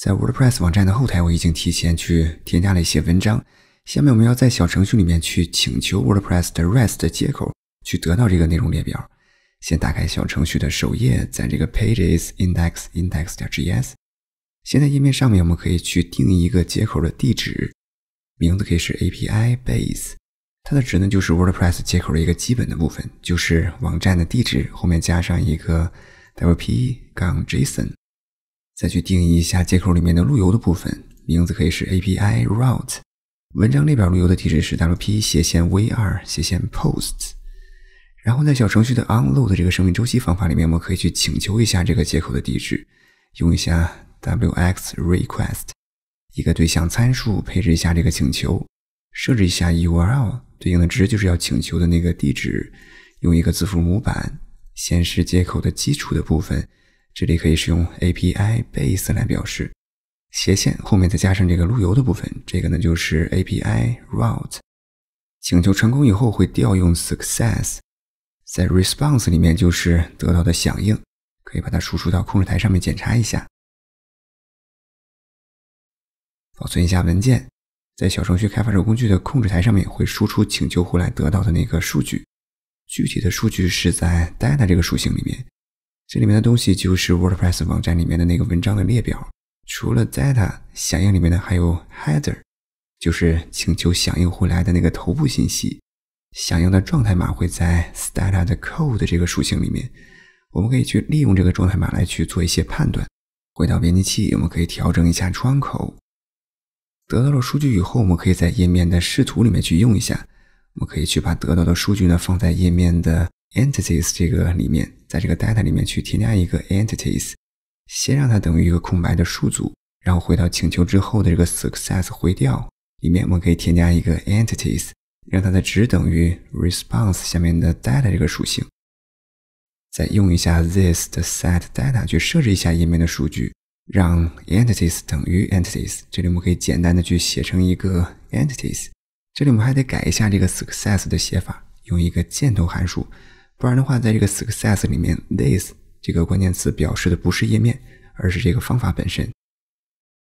在 WordPress 网站的后台，我已经提前去添加了一些文章。下面我们要在小程序里面去请求 WordPress 的 REST 接口，去得到这个内容列表。先打开小程序的首页，在这个 p a g e s i n d e x i n d e x 点 g s 现在页面上面我们可以去定义一个接口的地址，名字可以是 API base，它的值呢就是 WordPress 接口的一个基本的部分，就是网站的地址后面加上一个 wp.json 杠。再去定义一下接口里面的路由的部分，名字可以是 API Route。文章列表路由的地址是 W P 斜线 V 二斜线 Posts。然后在小程序的 on Load 这个生命周期方法里面，我们可以去请求一下这个接口的地址，用一下 W X Request。一个对象参数配置一下这个请求，设置一下 U R L 对应的值就是要请求的那个地址，用一个字符模板显示接口的基础的部分。这里可以使用 API base 来表示斜线后面再加上这个路由的部分，这个呢就是 API route。请求成功以后会调用 success，在 response 里面就是得到的响应，可以把它输出到控制台上面检查一下，保存一下文件。在小程序开发者工具的控制台上面会输出请求回来得到的那个数据，具体的数据是在 data 这个属性里面。这里面的东西就是 WordPress 网站里面的那个文章的列表。除了 data 响应里面的，还有 header，就是请求响应回来的那个头部信息。响应的状态码会在 status code 这个属性里面，我们可以去利用这个状态码来去做一些判断。回到编辑器，我们可以调整一下窗口。得到了数据以后，我们可以在页面的视图里面去用一下。我们可以去把得到的数据呢放在页面的。entities 这个里面，在这个 data 里面去添加一个 entities，先让它等于一个空白的数组，然后回到请求之后的这个 success 回调里面，我们可以添加一个 entities，让它的值等于 response 下面的 data 这个属性，再用一下 this 的 set data 去设置一下页面的数据，让 entities 等于 entities，这里我们可以简单的去写成一个 entities，这里我们还得改一下这个 success 的写法，用一个箭头函数。不然的话，在这个 success 里面，this 这个关键词表示的不是页面，而是这个方法本身。